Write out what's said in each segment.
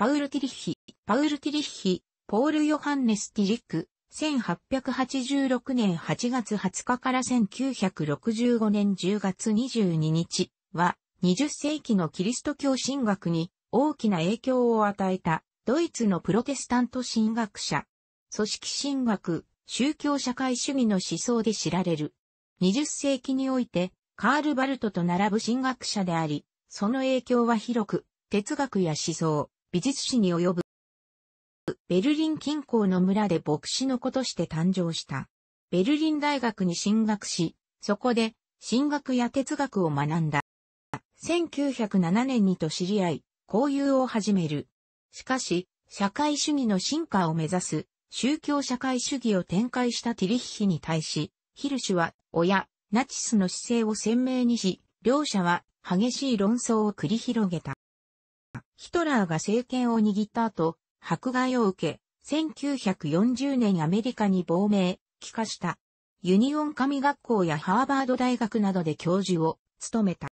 パウル・ティリッヒ、パウル・ティリッヒ、ポール・ヨハンネス・ティリック、1886年8月20日から1965年10月22日は、20世紀のキリスト教神学に大きな影響を与えた、ドイツのプロテスタント神学者、組織神学、宗教社会主義の思想で知られる。20世紀において、カール・バルトと並ぶ神学者であり、その影響は広く、哲学や思想、美術史に及ぶ。ベルリン近郊の村で牧師の子として誕生した。ベルリン大学に進学し、そこで進学や哲学を学んだ。1907年にと知り合い、交友を始める。しかし、社会主義の進化を目指す宗教社会主義を展開したティリッヒに対し、ヒルシュは親、ナチスの姿勢を鮮明にし、両者は激しい論争を繰り広げた。ヒトラーが政権を握った後、迫害を受け、1940年アメリカに亡命、帰化した。ユニオン神学校やハーバード大学などで教授を務めた。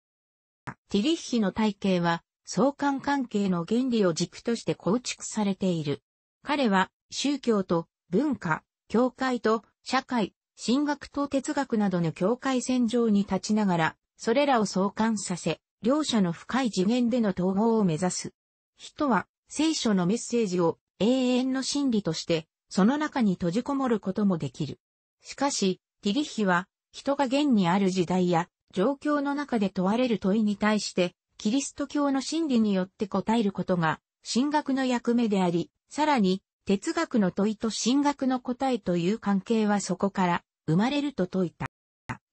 ティリッヒの体系は、相関関係の原理を軸として構築されている。彼は、宗教と文化、教会と社会、神学と哲学などの境界線上に立ちながら、それらを相関させ、両者の深い次元での統合を目指す。人は、聖書のメッセージを永遠の真理として、その中に閉じこもることもできる。しかし、ティリヒは、人が現にある時代や状況の中で問われる問いに対して、キリスト教の真理によって答えることが、神学の役目であり、さらに、哲学の問いと神学の答えという関係はそこから生まれると説いた。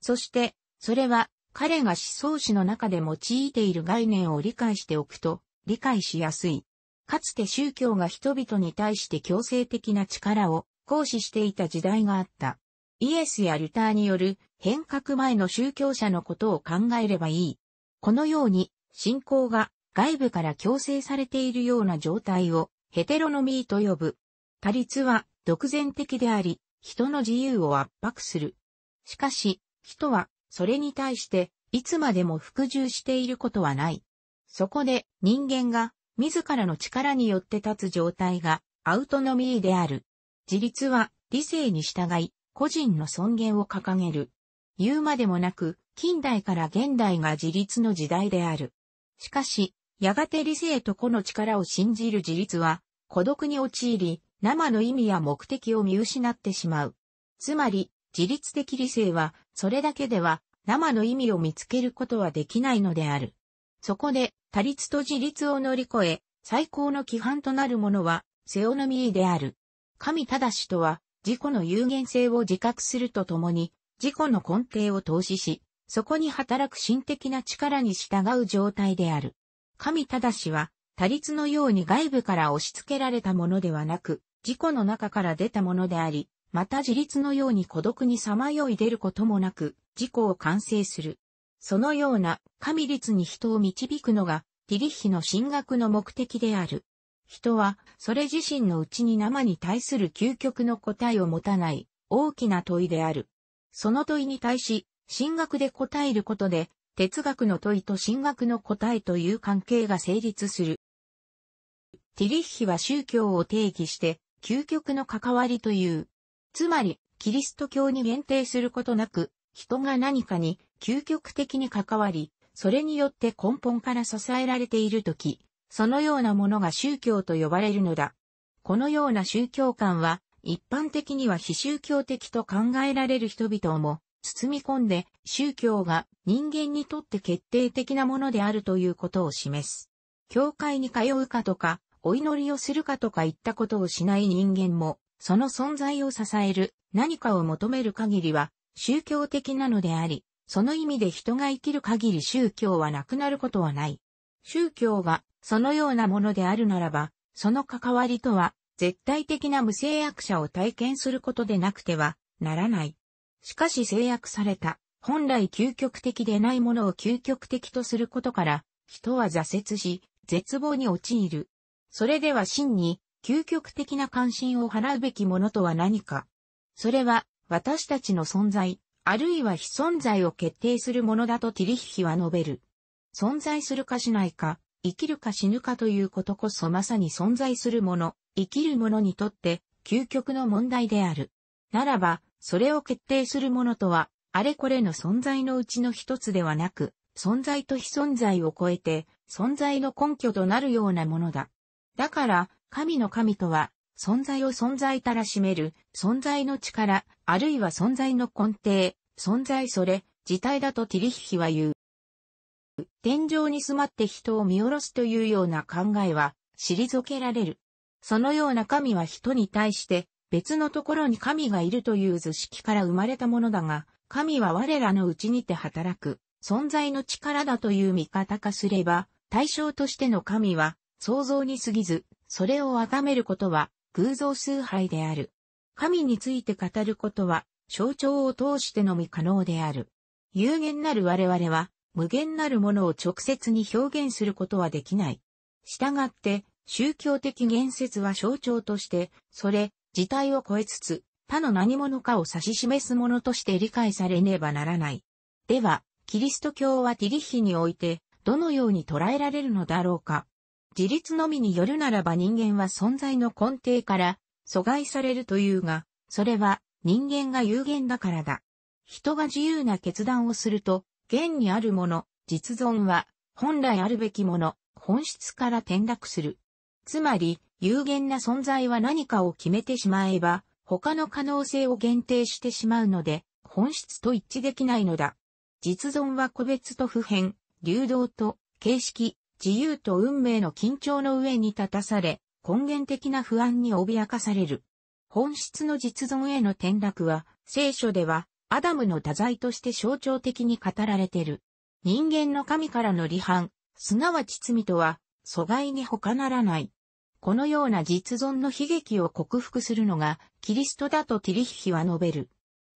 そして、それは彼が思想史の中で用いている概念を理解しておくと、理解しやすい。かつて宗教が人々に対して強制的な力を行使していた時代があった。イエスやルターによる変革前の宗教者のことを考えればいい。このように、信仰が外部から強制されているような状態をヘテロノミーと呼ぶ。他律は独善的であり、人の自由を圧迫する。しかし、人はそれに対して、いつまでも服従していることはない。そこで、人間が、自らの力によって立つ状態が、アウトノミーである。自立は、理性に従い、個人の尊厳を掲げる。言うまでもなく、近代から現代が自立の時代である。しかし、やがて理性と個の力を信じる自立は、孤独に陥り、生の意味や目的を見失ってしまう。つまり、自律的理性は、それだけでは生の意味を見つけることはできないのである。そこで、他律と自立を乗り越え、最高の規範となるものは、セオノミーである。神正しとは、自己の有限性を自覚するとともに、自己の根底を投資し、そこに働く心的な力に従う状態である。神正しは、他律のように外部から押し付けられたものではなく、自己の中から出たものであり、また自立のように孤独にさまよい出ることもなく、自己を完成する。そのような神律に人を導くのが、ティリッヒの進学の目的である。人は、それ自身のうちに生に対する究極の答えを持たない、大きな問いである。その問いに対し、進学で答えることで、哲学の問いと進学の答えという関係が成立する。ティリッヒは宗教を定義して、究極の関わりというつまり、キリスト教に限定することなく、人が何かに究極的に関わり、それによって根本から支えられているとき、そのようなものが宗教と呼ばれるのだ。このような宗教観は、一般的には非宗教的と考えられる人々も包み込んで宗教が人間にとって決定的なものであるということを示す。教会に通うかとか、お祈りをするかとか言ったことをしない人間もその存在を支える何かを求める限りは宗教的なのであり、その意味で人が生きる限り宗教はなくなることはない。宗教がそのようなものであるならば、その関わりとは絶対的な無制約者を体験することでなくてはならない。しかし制約された、本来究極的でないものを究極的とすることから、人は挫折し、絶望に陥る。それでは真に究極的な関心を払うべきものとは何か。それは、私たちの存在、あるいは非存在を決定するものだとティリヒヒは述べる。存在するかしないか、生きるか死ぬかということこそまさに存在するもの、生きるものにとって、究極の問題である。ならば、それを決定するものとは、あれこれの存在のうちの一つではなく、存在と非存在を超えて、存在の根拠となるようなものだ。だから、神の神とは、存在を存在たらしめる、存在の力、あるいは存在の根底、存在それ、自体だとティリヒヒは言う。天井に住まって人を見下ろすというような考えは、退けられる。そのような神は人に対して、別のところに神がいるという図式から生まれたものだが、神は我らのうちにて働く、存在の力だという見方化すれば、対象としての神は、想像に過ぎず、それを温めることは偶像崇拝である。神について語ることは象徴を通してのみ可能である。有限なる我々は無限なるものを直接に表現することはできない。従って、宗教的言説は象徴として、それ、自体を超えつつ、他の何者かを指し示すものとして理解されねばならない。では、キリスト教はティリヒにおいて、どのように捉えられるのだろうか。自立のみによるならば人間は存在の根底から阻害されるというが、それは人間が有限だからだ。人が自由な決断をすると、現にあるもの、実存は本来あるべきもの、本質から転落する。つまり、有限な存在は何かを決めてしまえば、他の可能性を限定してしまうので、本質と一致できないのだ。実存は個別と普遍、流動と形式、自由と運命の緊張の上に立たされ、根源的な不安に脅かされる。本質の実存への転落は、聖書では、アダムの多罪として象徴的に語られている。人間の神からの離反、すなわち罪とは、阻害に他ならない。このような実存の悲劇を克服するのが、キリストだとティリヒヒは述べる。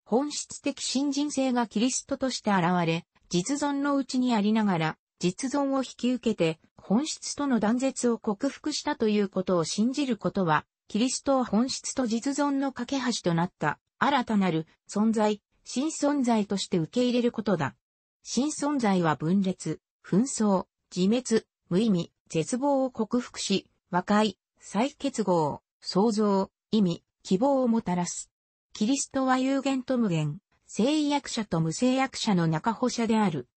本質的新人性がキリストとして現れ、実存のうちにありながら、実存を引き受けて、本質との断絶を克服したということを信じることは、キリストは本質と実存の架け橋となった、新たなる存在、新存在として受け入れることだ。新存在は分裂、紛争、自滅、無意味、絶望を克服し、和解、再結合、創造、意味、希望をもたらす。キリストは有限と無限、意役者と無制約者の中保者である。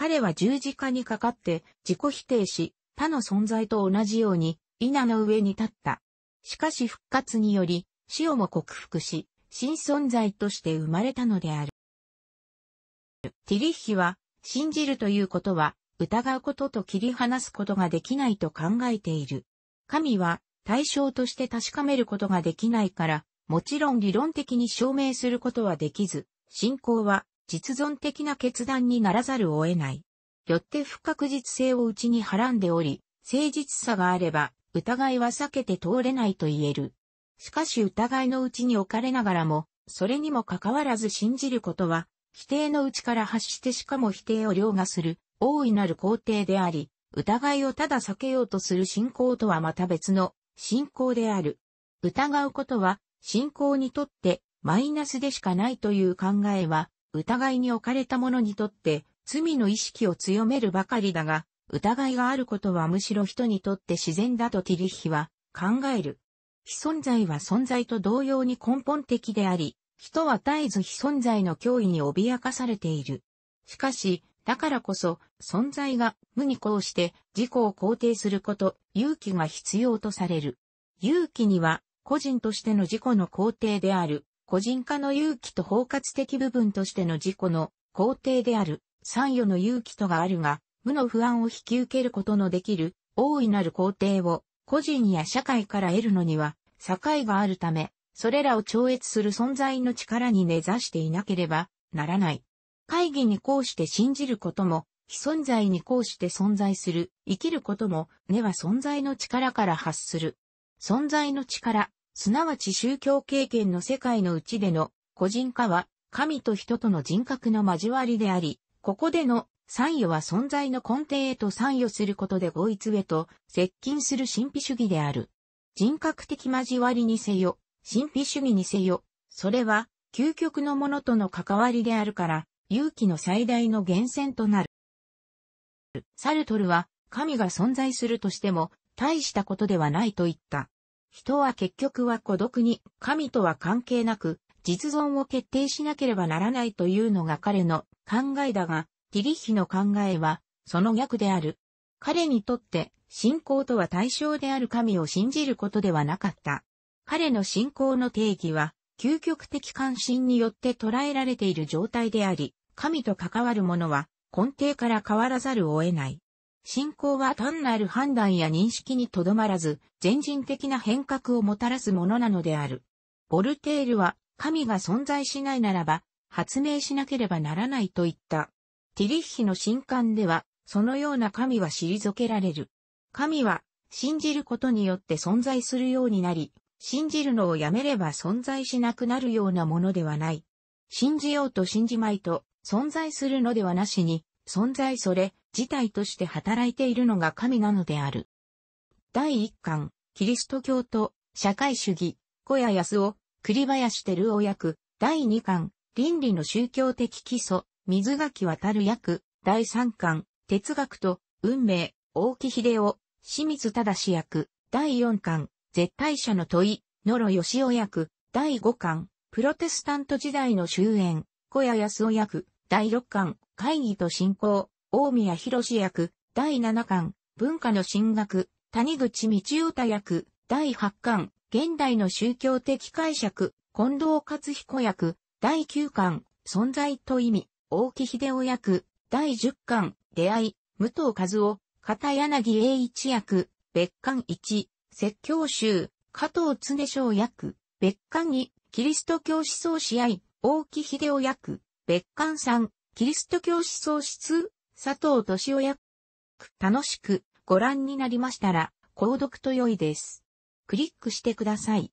彼は十字架にかかって自己否定し、他の存在と同じように、稲の上に立った。しかし復活により、死をも克服し、新存在として生まれたのである。ティリッヒは、信じるということは、疑うことと切り離すことができないと考えている。神は、対象として確かめることができないから、もちろん理論的に証明することはできず、信仰は実存的な決断にならざるを得ない。よって不確実性を内にはらんでおり、誠実さがあれば、疑いは避けて通れないと言える。しかし疑いのうちに置かれながらも、それにもかかわらず信じることは、否定のうちから発してしかも否定を凌駕する、大いなる工程であり、疑いをただ避けようとする信仰とはまた別の信仰である。疑うことは、信仰にとってマイナスでしかないという考えは、疑いに置かれた者にとって罪の意識を強めるばかりだが、疑いがあることはむしろ人にとって自然だとティリッヒは考える。非存在は存在と同様に根本的であり、人は絶えず非存在の脅威に脅かされている。しかし、だからこそ、存在が無にこうして自己を肯定すること、勇気が必要とされる。勇気には、個人としての自己の肯定である、個人化の勇気と包括的部分としての自己の肯定である、参与の勇気とがあるが、無の不安を引き受けることのできる、大いなる肯定を、個人や社会から得るのには、境があるため、それらを超越する存在の力に根ざしていなければならない。会議にこうして信じることも、非存在にこうして存在する、生きることも、根は存在の力から発する。存在の力、すなわち宗教経験の世界のうちでの個人化は神と人との人格の交わりであり、ここでの参与は存在の根底へと参与することで合一へと接近する神秘主義である。人格的交わりにせよ、神秘主義にせよ、それは究極のものとの関わりであるから、勇気の最大の源泉となる。サルトルは神が存在するとしても大したことではないと言った。人は結局は孤独に、神とは関係なく、実存を決定しなければならないというのが彼の考えだが、ティリッヒの考えは、その逆である。彼にとって、信仰とは対象である神を信じることではなかった。彼の信仰の定義は、究極的関心によって捉えられている状態であり、神と関わるものは根底から変わらざるを得ない。信仰は単なる判断や認識にとどまらず、全人的な変革をもたらすものなのである。ボルテールは、神が存在しないならば、発明しなければならないと言った。ティリッヒの新刊では、そのような神は退けられる。神は、信じることによって存在するようになり、信じるのをやめれば存在しなくなるようなものではない。信じようと信じまいと、存在するのではなしに、存在それ自体として働いているのが神なのである。第1巻、キリスト教と社会主義、小谷康夫、栗林照夫役、第2巻、倫理の宗教的基礎、水垣渡る役、第3巻、哲学と運命、大木秀夫、清水正役、第4巻、絶対者の問い、野呂義雄役、第5巻、プロテスタント時代の終焉、小谷康夫役、第六巻、会議と進行、大宮博士役、第七巻、文化の進学、谷口道夫役、第八巻、現代の宗教的解釈、近藤勝彦役、第九巻、存在と意味、大木秀夫役、第十巻、出会い、武藤和夫、片柳栄一役、別館一、説教集、加藤常章役、別館二、キリスト教思想試合、大木秀夫役、別館さん、キリスト教思想室、佐藤敏夫役。楽しくご覧になりましたら、購読と良いです。クリックしてください。